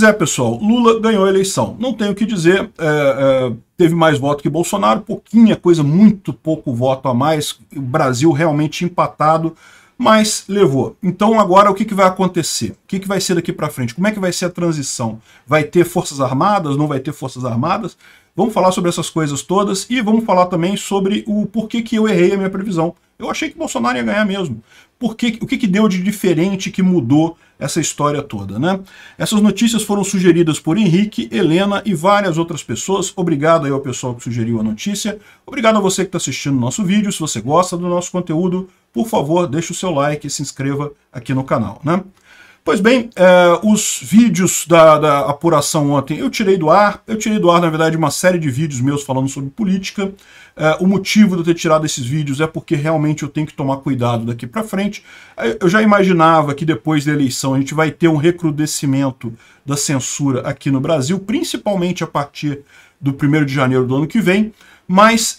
Pois é, pessoal, Lula ganhou a eleição. Não tenho o que dizer, é, é, teve mais voto que Bolsonaro, pouquinha coisa, muito pouco voto a mais, o Brasil realmente empatado, mas levou. Então agora o que, que vai acontecer? O que, que vai ser daqui para frente? Como é que vai ser a transição? Vai ter forças armadas? Não vai ter forças armadas? Vamos falar sobre essas coisas todas e vamos falar também sobre o porquê que eu errei a minha previsão. Eu achei que Bolsonaro ia ganhar mesmo. Por que, o que, que deu de diferente que mudou essa história toda, né? Essas notícias foram sugeridas por Henrique, Helena e várias outras pessoas. Obrigado aí ao pessoal que sugeriu a notícia. Obrigado a você que está assistindo o nosso vídeo. Se você gosta do nosso conteúdo, por favor, deixe o seu like e se inscreva aqui no canal, né? Pois bem, eh, os vídeos da, da, apuração ontem eu tirei do ar. Eu tirei do ar, na verdade, uma série de vídeos meus falando sobre política. Eh, o motivo de eu ter tirado esses vídeos é porque realmente eu tenho que tomar cuidado daqui para frente. Eh, eu já imaginava que depois da eleição a gente vai ter um recrudescimento da censura aqui no Brasil, principalmente a partir do 1 de janeiro do ano que vem. Mas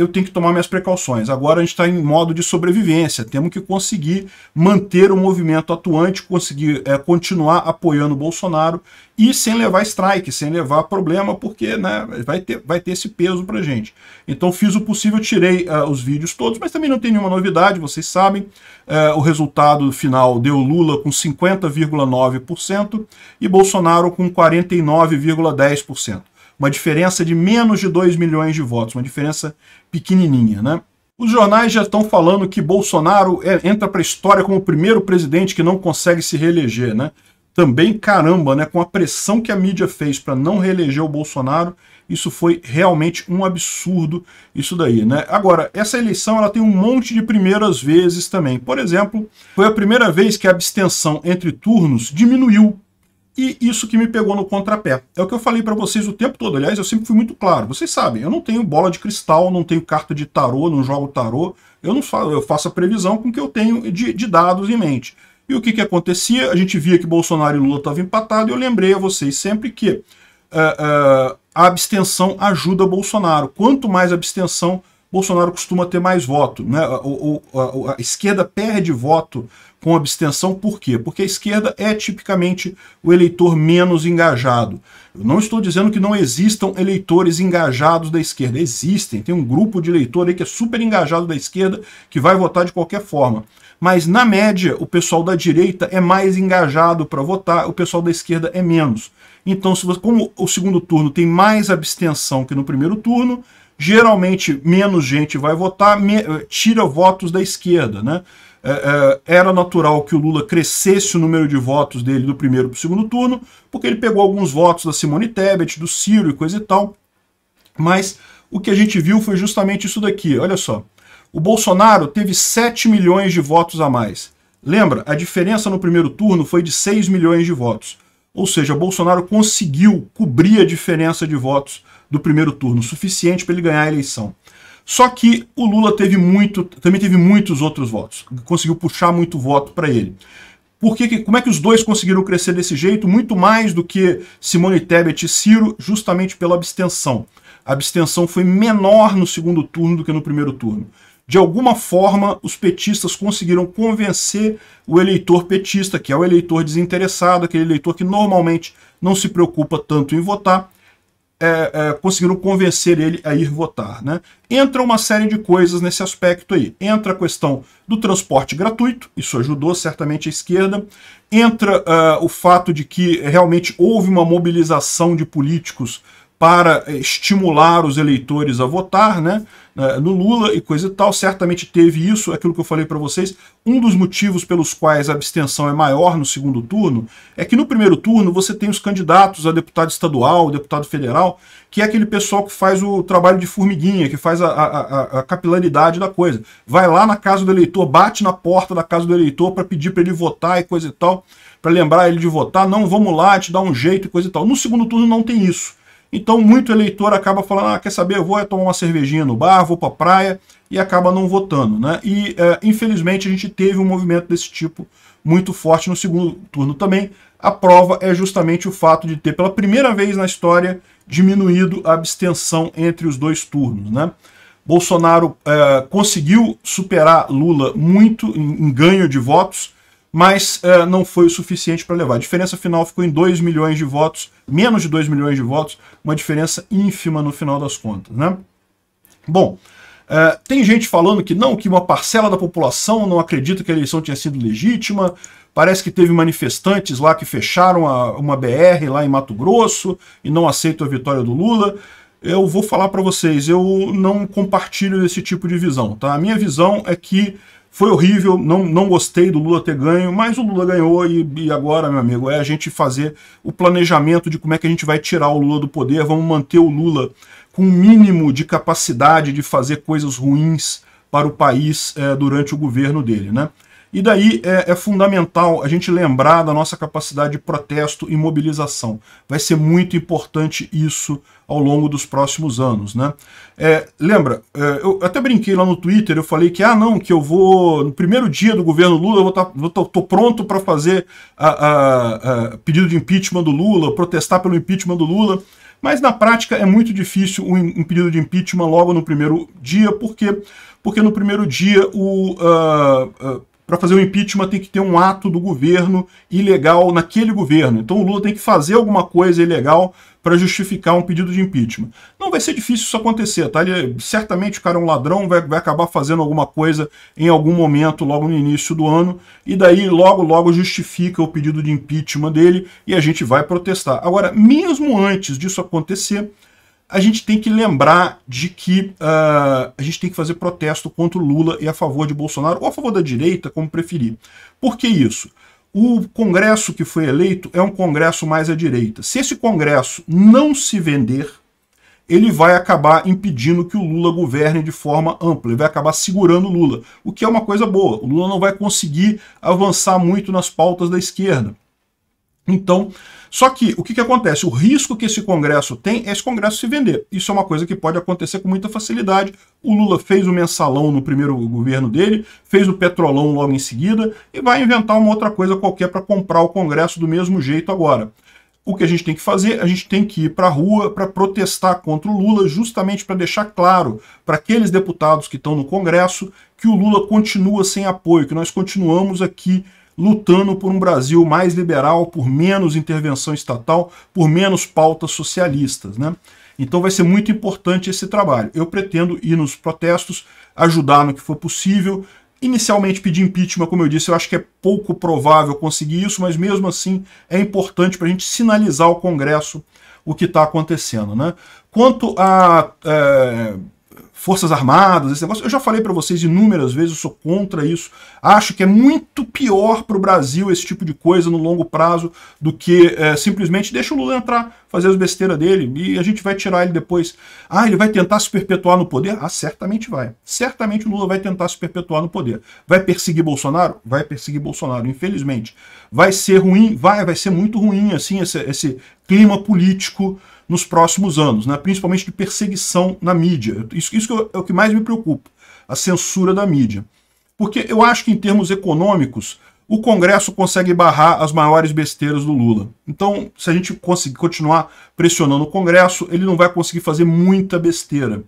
eu tenho que tomar minhas precauções. Agora a gente está em modo de sobrevivência, temos que conseguir manter o movimento atuante, conseguir é, continuar apoiando o Bolsonaro e sem levar strike, sem levar problema, porque né, vai, ter, vai ter esse peso para gente. Então fiz o possível, tirei uh, os vídeos todos, mas também não tem nenhuma novidade, vocês sabem. Uh, o resultado final deu Lula com 50,9% e Bolsonaro com 49,10%. Uma diferença de menos de 2 milhões de votos, uma diferença pequenininha, né? Os jornais já estão falando que Bolsonaro é, entra para a história como o primeiro presidente que não consegue se reeleger, né? Também, caramba, né? Com a pressão que a mídia fez para não reeleger o Bolsonaro, isso foi realmente um absurdo, isso daí, né? Agora, essa eleição ela tem um monte de primeiras vezes também. Por exemplo, foi a primeira vez que a abstenção entre turnos diminuiu e isso que me pegou no contrapé. É o que eu falei para vocês o tempo todo. Aliás, eu sempre fui muito claro. Vocês sabem, eu não tenho bola de cristal, não tenho carta de tarô, não jogo tarô. Eu não faço, eu faço a previsão com o que eu tenho de, de dados em mente. E o que, que acontecia? A gente via que Bolsonaro e Lula estavam empatados, e eu lembrei a vocês sempre que uh, uh, a abstenção ajuda Bolsonaro. Quanto mais abstenção, Bolsonaro costuma ter mais voto. Né? O, o, a, a, esquerda perde voto com abstenção, por quê? Porque a esquerda é tipicamente o eleitor menos engajado. Eu não estou dizendo que não existam eleitores engajados da esquerda. Existem, tem um grupo de eleitor aí que é super engajado da esquerda, que vai votar de qualquer forma. Mas, na média, o pessoal da direita é mais engajado para votar, o pessoal da esquerda é menos. Então, se você, como o segundo turno tem mais abstenção que no primeiro turno, geralmente menos gente vai votar, me, eh, tira votos da esquerda, né? É, é, era natural que o Lula crescesse o número de votos dele do primeiro para o segundo turno, porque ele pegou alguns votos da Simone Tebet, do Ciro e coisa e tal. Mas o que a gente viu foi justamente isso daqui, olha só. O Bolsonaro teve 7 milhões de votos a mais. Lembra, a diferença no primeiro turno foi de 6 milhões de votos. Ou seja, Bolsonaro conseguiu cobrir a diferença de votos do primeiro turno, suficiente para ele ganhar a eleição. Só que o Lula teve muito, também teve muitos outros votos, conseguiu puxar muito voto para ele. Por que, como é que os dois conseguiram crescer desse jeito? Muito mais do que Simone Tebet e Ciro, justamente pela abstenção. A abstenção foi menor no segundo turno do que no primeiro turno. De alguma forma, os petistas conseguiram convencer o eleitor petista, que é o eleitor desinteressado, aquele eleitor que normalmente não se preocupa tanto em votar, é, é, conseguiram convencer ele a ir votar. Né? Entra uma série de coisas nesse aspecto aí. Entra a questão do transporte gratuito, isso ajudou certamente a esquerda. Entra uh, o fato de que realmente houve uma mobilização de políticos para eh, estimular os eleitores a votar né, eh, no Lula e coisa e tal. Certamente teve isso, aquilo que eu falei para vocês. Um dos motivos pelos quais a abstenção é maior no segundo turno é que no primeiro turno você tem os candidatos a deputado estadual, deputado federal, que é aquele pessoal que faz o trabalho de formiguinha, que faz a, a, a capilaridade da coisa. Vai lá na casa do eleitor, bate na porta da casa do eleitor para pedir para ele votar e coisa e tal, para lembrar ele de votar. Não, vamos lá, te dá um jeito e coisa e tal. No segundo turno não tem isso. Então, muito eleitor acaba falando, ah, quer saber, eu vou tomar uma cervejinha no bar, vou para a praia, e acaba não votando. Né? E, é, infelizmente, a gente teve um movimento desse tipo muito forte no segundo turno também. A prova é justamente o fato de ter, pela primeira vez na história, diminuído a abstenção entre os dois turnos. Né? Bolsonaro é, conseguiu superar Lula muito em, em ganho de votos, mas é, não foi o suficiente para levar. A diferença final ficou em 2 milhões de votos menos de 2 milhões de votos, uma diferença ínfima no final das contas. Né? Bom, é, tem gente falando que não, que uma parcela da população não acredita que a eleição tinha sido legítima, parece que teve manifestantes lá que fecharam a, uma BR lá em Mato Grosso e não aceitam a vitória do Lula. Eu vou falar para vocês, eu não compartilho esse tipo de visão. Tá? A minha visão é que foi horrível, não, não gostei do Lula ter ganho, mas o Lula ganhou e, e, agora, meu amigo, é a gente fazer o planejamento de como é que a gente vai tirar o Lula do poder, vamos manter o Lula com o mínimo de capacidade de fazer coisas ruins para o país é, durante o governo dele, né? E daí é, é, fundamental a gente lembrar da nossa capacidade de protesto e mobilização. Vai ser muito importante isso ao longo dos próximos anos. Né? É, lembra, é, eu até brinquei lá no Twitter, eu falei que, ah não, que eu vou, no primeiro dia do governo Lula, eu vou tá, vou, tô, tô pronto para fazer a, a, a pedido de impeachment do Lula, protestar pelo impeachment do Lula. Mas na prática é muito difícil um, um, pedido de impeachment logo no primeiro dia, porque porque no primeiro dia o, uh, uh, para fazer o impeachment tem que ter um ato do governo ilegal naquele governo. Então o Lula tem que fazer alguma coisa ilegal para justificar um pedido de impeachment. Não vai ser difícil isso acontecer, tá? Ele, certamente o cara é um ladrão, vai, vai acabar fazendo alguma coisa em algum momento, logo no início do ano, e daí logo, logo justifica o pedido de impeachment dele e a gente vai protestar. Agora, mesmo antes disso acontecer, a gente tem que lembrar de que uh, a gente tem que fazer protesto contra o Lula e a favor de Bolsonaro, ou a favor da direita, como preferir. Por que isso? O Congresso que foi eleito é um Congresso mais à direita. Se esse Congresso não se vender, ele vai acabar impedindo que o Lula governe de forma ampla, ele vai acabar segurando o Lula, o que é uma coisa boa. O Lula não vai conseguir avançar muito nas pautas da esquerda. Então, só que o que, que acontece? O risco que esse Congresso tem é esse Congresso se vender. Isso é uma coisa que pode acontecer com muita facilidade. O Lula fez o mensalão no primeiro governo dele, fez o petrolão logo em seguida e vai inventar uma outra coisa qualquer para comprar o Congresso do mesmo jeito agora o que a gente tem que fazer? A gente tem que ir para a rua para protestar contra o Lula, justamente para deixar claro para aqueles deputados que estão no Congresso que o Lula continua sem apoio, que nós continuamos aqui lutando por um Brasil mais liberal, por menos intervenção estatal, por menos pautas socialistas. Né? Então vai ser muito importante esse trabalho. Eu pretendo ir nos protestos, ajudar no que for possível, Inicialmente pedir impeachment, como eu disse, eu acho que é pouco provável conseguir isso, mas mesmo assim é importante para a gente sinalizar ao Congresso o que está acontecendo. Né? Quanto a é Forças Armadas, esse negócio. Eu já falei para vocês inúmeras vezes, eu sou contra isso. Acho que é muito pior para o Brasil esse tipo de coisa no longo prazo do que é, simplesmente deixa o Lula entrar, fazer as besteiras dele e a gente vai tirar ele depois. Ah, ele vai tentar se perpetuar no poder? Ah, certamente vai. Certamente o Lula vai tentar se perpetuar no poder. Vai perseguir Bolsonaro? Vai perseguir Bolsonaro, infelizmente. Vai ser ruim? Vai, vai ser muito ruim assim esse, esse clima político nos próximos anos, né? principalmente de perseguição na mídia. Isso, isso é o que mais me preocupa, a censura da mídia. Porque eu acho que em termos econômicos, o Congresso consegue barrar as maiores besteiras do Lula. Então, se a gente conseguir continuar pressionando o Congresso, ele não vai conseguir fazer muita besteira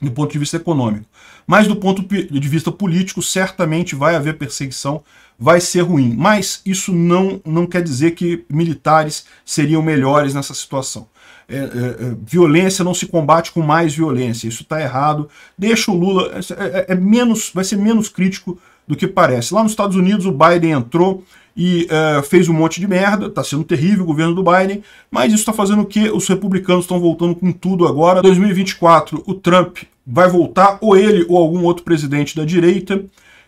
do ponto de vista econômico. Mas do ponto de vista político, certamente vai haver perseguição vai ser ruim. Mas isso não, não quer dizer que militares seriam melhores nessa situação. É, é, é violência não se combate com mais violência, isso está errado. Deixa o Lula, é, é, é, menos, vai ser menos crítico do que parece. Lá nos Estados Unidos, o Biden entrou e é, fez um monte de merda, está sendo terrível o governo do Biden, mas isso está fazendo o que os republicanos estão voltando com tudo agora. 2024, o Trump vai voltar, ou ele ou algum outro presidente da direita,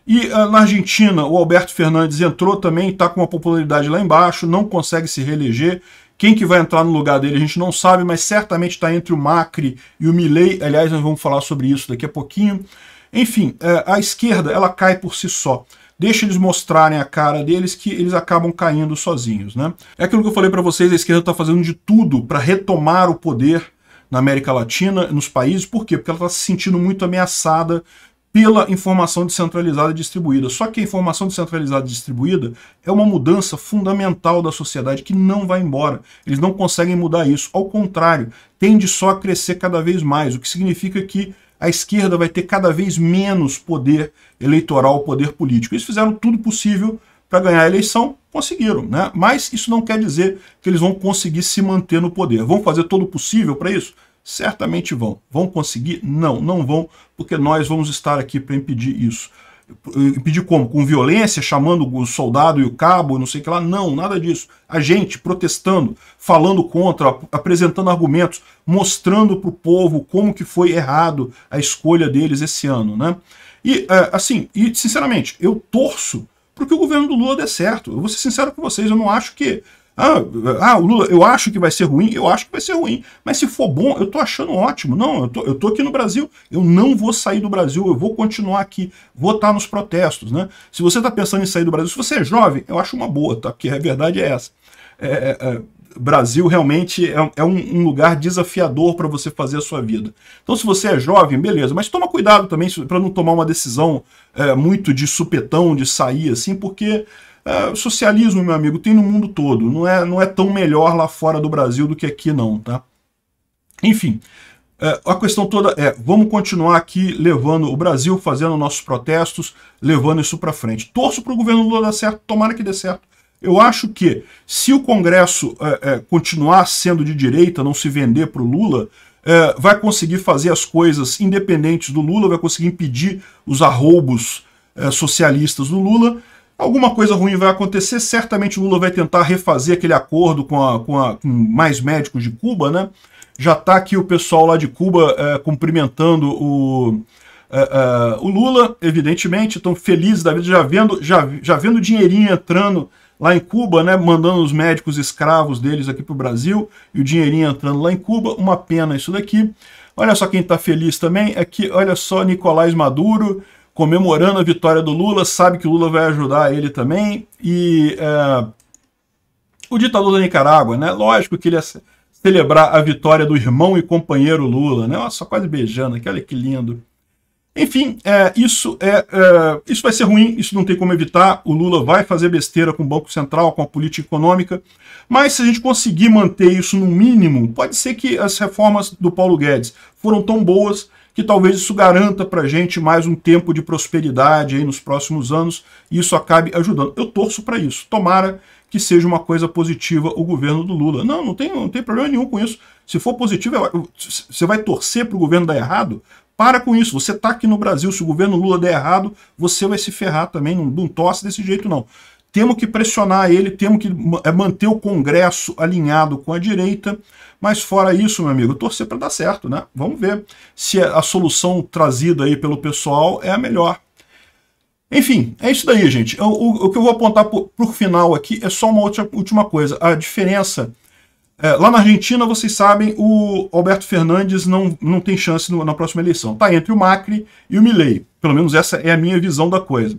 e uh, na Argentina, o Alberto Fernandes entrou também, está com uma popularidade lá embaixo, não consegue se reeleger. Quem que vai entrar no lugar dele a gente não sabe, mas certamente está entre o Macri e o Milley. Aliás, nós vamos falar sobre isso daqui a pouquinho. Enfim, é, a esquerda ela cai por si só. Deixa eles mostrarem a cara deles que eles acabam caindo sozinhos. Né? É aquilo que eu falei para vocês, a esquerda está fazendo de tudo para retomar o poder na América Latina, nos países. Por quê? Porque ela está se sentindo muito ameaçada pela informação descentralizada distribuída. Só que a informação descentralizada distribuída é uma mudança fundamental da sociedade que não vai embora. Eles não conseguem mudar isso. Ao contrário, tende só a crescer cada vez mais, o que significa que a esquerda vai ter cada vez menos poder eleitoral, poder político. Eles fizeram tudo possível para ganhar a eleição, conseguiram, né? Mas isso não quer dizer que eles vão conseguir se manter no poder. Vão fazer todo o possível para isso? Certamente vão. Vão conseguir? Não, não vão, porque nós vamos estar aqui para impedir isso. Impedir como? Com violência, chamando o soldado e o cabo, não sei o que lá? Não, nada disso. A gente protestando, falando contra, apresentando argumentos, mostrando para o povo como que foi errado a escolha deles esse ano, né? E, é, assim, e sinceramente, eu torço para que o governo do Lula dê certo. Eu vou ser sincero com vocês, eu não acho que ah, ah, o Lula, eu acho que vai ser ruim, eu acho que vai ser ruim. Mas se for bom, eu tô achando ótimo. Não, eu tô, eu tô aqui no Brasil, eu não vou sair do Brasil, eu vou continuar aqui, vou estar tá nos protestos, né? Se você tá pensando em sair do Brasil, se você é jovem, eu acho uma boa, tá? Porque a verdade é essa. É, é, é Brasil realmente é, é um, um, lugar desafiador para você fazer a sua vida. Então, se você é jovem, beleza, mas toma cuidado também para não tomar uma decisão é, muito de supetão, de sair, assim, porque é, socialismo, meu amigo, tem no mundo todo. Não é, não é tão melhor lá fora do Brasil do que aqui, não, tá? Enfim, é, a questão toda é, vamos continuar aqui levando o Brasil, fazendo nossos protestos, levando isso para frente. Torço para o governo Lula dar certo, tomara que dê certo. Eu acho que se o Congresso é, é, continuar sendo de direita, não se vender para o Lula, é, vai conseguir fazer as coisas independentes do Lula, vai conseguir impedir os arroubos é, socialistas do Lula, Alguma coisa ruim vai acontecer, certamente o Lula vai tentar refazer aquele acordo com, a, com, a, com mais médicos de Cuba, né? Já está aqui o pessoal lá de Cuba é, cumprimentando o, é, é, o Lula, evidentemente, estão felizes da vida, já vendo, já, já vendo dinheirinho entrando lá em Cuba, né? Mandando os médicos escravos deles aqui para o Brasil e o dinheirinho entrando lá em Cuba. Uma pena isso daqui. Olha só quem está feliz também aqui, é olha só Nicolás Maduro comemorando a vitória do Lula, sabe que o Lula vai ajudar ele também. E é, o ditador da Nicarágua, né? Lógico que ele ia celebrar a vitória do irmão e companheiro Lula, né? Nossa, quase beijando aqui, olha que lindo. Enfim, é, isso, é, é, isso vai ser ruim, isso não tem como evitar. O Lula vai fazer besteira com o Banco Central, com a política econômica. Mas se a gente conseguir manter isso no mínimo, pode ser que as reformas do Paulo Guedes foram tão boas que talvez isso garanta para a gente mais um tempo de prosperidade aí nos próximos anos e isso acabe ajudando. Eu torço para isso. Tomara que seja uma coisa positiva o governo do Lula. Não, não tem, não tem problema nenhum com isso. Se for positivo, você vai torcer para o governo dar errado? Para com isso. Você está aqui no Brasil, se o governo Lula der errado, você vai se ferrar também. Não, não torce desse jeito, não. Temos que pressionar ele, temos que é, manter o Congresso alinhado com a direita, mas fora isso, meu amigo, torcer para dar certo, né? Vamos ver se a solução trazida aí pelo pessoal é a melhor. Enfim, é isso daí, gente. O, o, o que eu vou apontar para o final aqui é só uma outra, última coisa. A diferença... É, lá na Argentina, vocês sabem, o Alberto Fernandes não, não tem chance no, na próxima eleição. Está entre o Macri e o Milley. Pelo menos essa é a minha visão da coisa.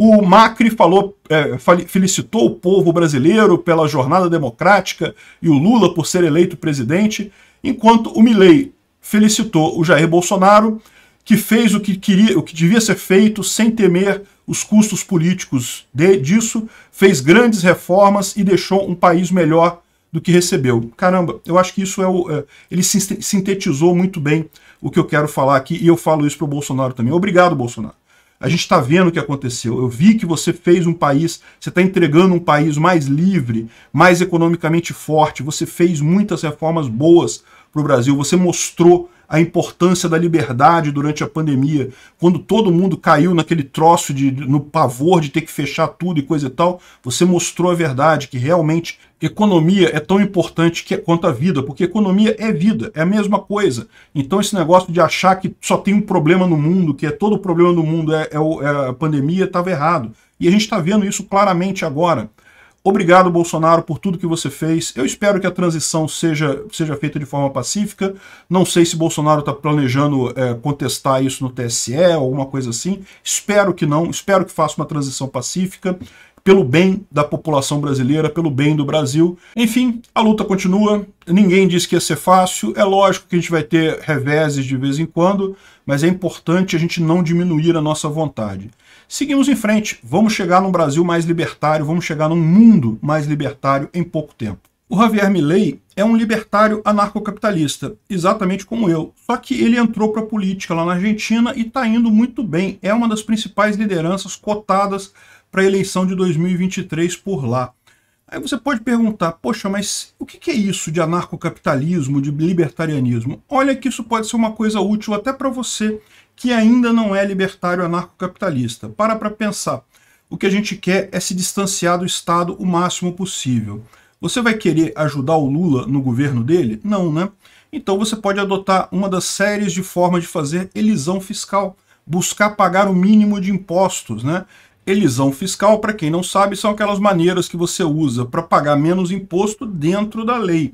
O Macri falou, é, felicitou o povo brasileiro pela jornada democrática e o Lula por ser eleito presidente, enquanto o Milei felicitou o Jair Bolsonaro, que fez o que queria, o que devia ser feito sem temer os custos políticos de, disso, fez grandes reformas e deixou um país melhor do que recebeu. Caramba, eu acho que isso é o. É, ele sintetizou muito bem o que eu quero falar aqui e eu falo isso para o Bolsonaro também. Obrigado, Bolsonaro. A gente está vendo o que aconteceu. Eu vi que você fez um país, você está entregando um país mais livre, mais economicamente forte. Você fez muitas reformas boas para o Brasil. Você mostrou a importância da liberdade durante a pandemia, quando todo mundo caiu naquele troço de no pavor de ter que fechar tudo e coisa e tal, você mostrou a verdade que realmente economia é tão importante que, é, quanto a vida, porque economia é vida, é a mesma coisa. Então esse negócio de achar que só tem um problema no mundo, que é todo o problema do mundo é, é, é a pandemia, estava errado. E a gente está vendo isso claramente agora. Obrigado, Bolsonaro, por tudo que você fez. Eu espero que a transição seja, seja feita de forma pacífica. Não sei se Bolsonaro está planejando é, contestar isso no TSE ou alguma coisa assim. Espero que não. Espero que faça uma transição pacífica pelo bem da população brasileira, pelo bem do Brasil. Enfim, a luta continua, ninguém disse que ia ser fácil, é lógico que a gente vai ter reveses de vez em quando, mas é importante a gente não diminuir a nossa vontade. Seguimos em frente, vamos chegar num Brasil mais libertário, vamos chegar num mundo mais libertário em pouco tempo. O Javier Milley é um libertário anarcocapitalista, exatamente como eu, só que ele entrou para a política lá na Argentina e está indo muito bem. É uma das principais lideranças cotadas para a eleição de 2023 por lá. Aí você pode perguntar, poxa, mas o que é isso de anarcocapitalismo, de libertarianismo? Olha que isso pode ser uma coisa útil até para você que ainda não é libertário anarcocapitalista. Para para pensar. O que a gente quer é se distanciar do Estado o máximo possível. Você vai querer ajudar o Lula no governo dele? Não, né? Então você pode adotar uma das séries de formas de fazer elisão fiscal, buscar pagar o mínimo de impostos, né? Elisão fiscal, para quem não sabe, são aquelas maneiras que você usa para pagar menos imposto dentro da lei.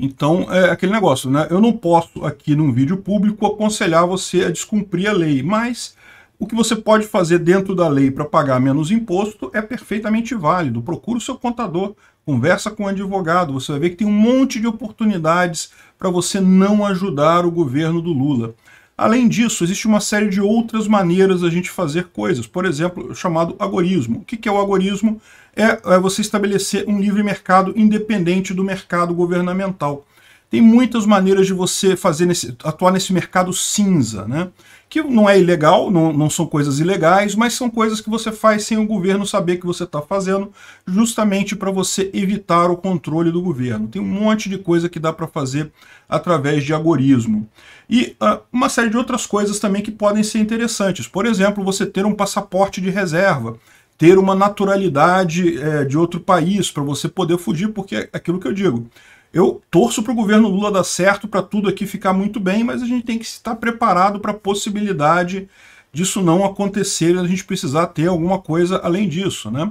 Então, é aquele negócio, né? Eu não posso aqui num vídeo público aconselhar você a descumprir a lei, mas o que você pode fazer dentro da lei para pagar menos imposto é perfeitamente válido. Procura o seu contador, conversa com o um advogado, você vai ver que tem um monte de oportunidades para você não ajudar o governo do Lula. Além disso, existe uma série de outras maneiras a gente fazer coisas, por exemplo, o chamado agorismo. O que é o agorismo? É, é você estabelecer um livre mercado independente do mercado governamental. Tem muitas maneiras de você fazer nesse, atuar nesse mercado cinza, né? que não é ilegal, não, não são coisas ilegais, mas são coisas que você faz sem o governo saber que você está fazendo, justamente para você evitar o controle do governo. Tem um monte de coisa que dá para fazer através de agorismo. E uh, uma série de outras coisas também que podem ser interessantes. Por exemplo, você ter um passaporte de reserva, ter uma naturalidade é, de outro país para você poder fugir, porque é aquilo que eu digo. Eu torço para o governo Lula dar certo, para tudo aqui ficar muito bem, mas a gente tem que estar preparado para a possibilidade disso não acontecer e a gente precisar ter alguma coisa além disso, né?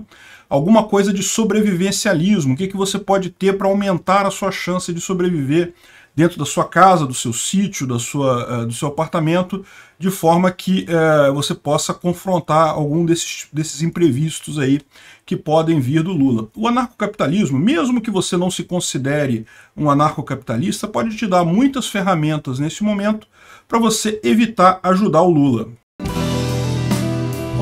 Alguma coisa de sobrevivencialismo, o que, é que você pode ter para aumentar a sua chance de sobreviver dentro da sua casa, do seu sítio, da sua, eh, do seu apartamento, de forma que eh, você possa confrontar algum desses, desses imprevistos aí que podem vir do Lula. O anarcocapitalismo, mesmo que você não se considere um anarcocapitalista, pode te dar muitas ferramentas nesse momento para você evitar ajudar o Lula.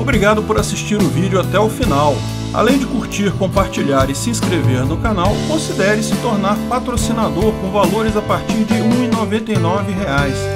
Obrigado por assistir o vídeo até o final. Além de curtir, compartilhar e se inscrever no canal, considere se tornar patrocinador com valores a partir de R$ 1,99